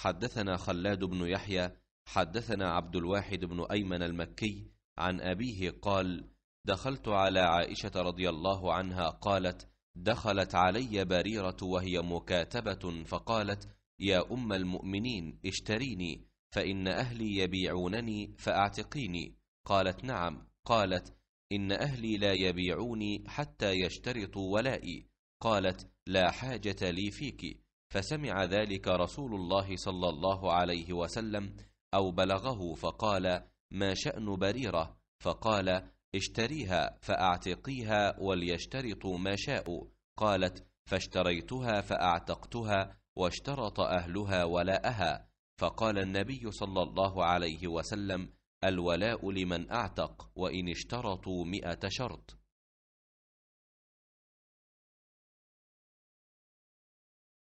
حدثنا خلاد بن يحيى حدثنا عبد الواحد بن أيمن المكي عن أبيه قال دخلت على عائشة رضي الله عنها قالت دخلت علي بريرة وهي مكاتبة فقالت يا أم المؤمنين اشتريني فإن أهلي يبيعونني فأعتقيني قالت نعم قالت إن أهلي لا يبيعوني حتى يشترطوا ولائي قالت لا حاجة لي فيك فسمع ذلك رسول الله صلى الله عليه وسلم أو بلغه فقال ما شأن بريرة فقال اشتريها فأعتقيها وليشترطوا ما شاءوا قالت فاشتريتها فأعتقتها واشترط أهلها ولاءها فقال النبي صلى الله عليه وسلم الولاء لمن أعتق وإن اشترطوا مئة شرط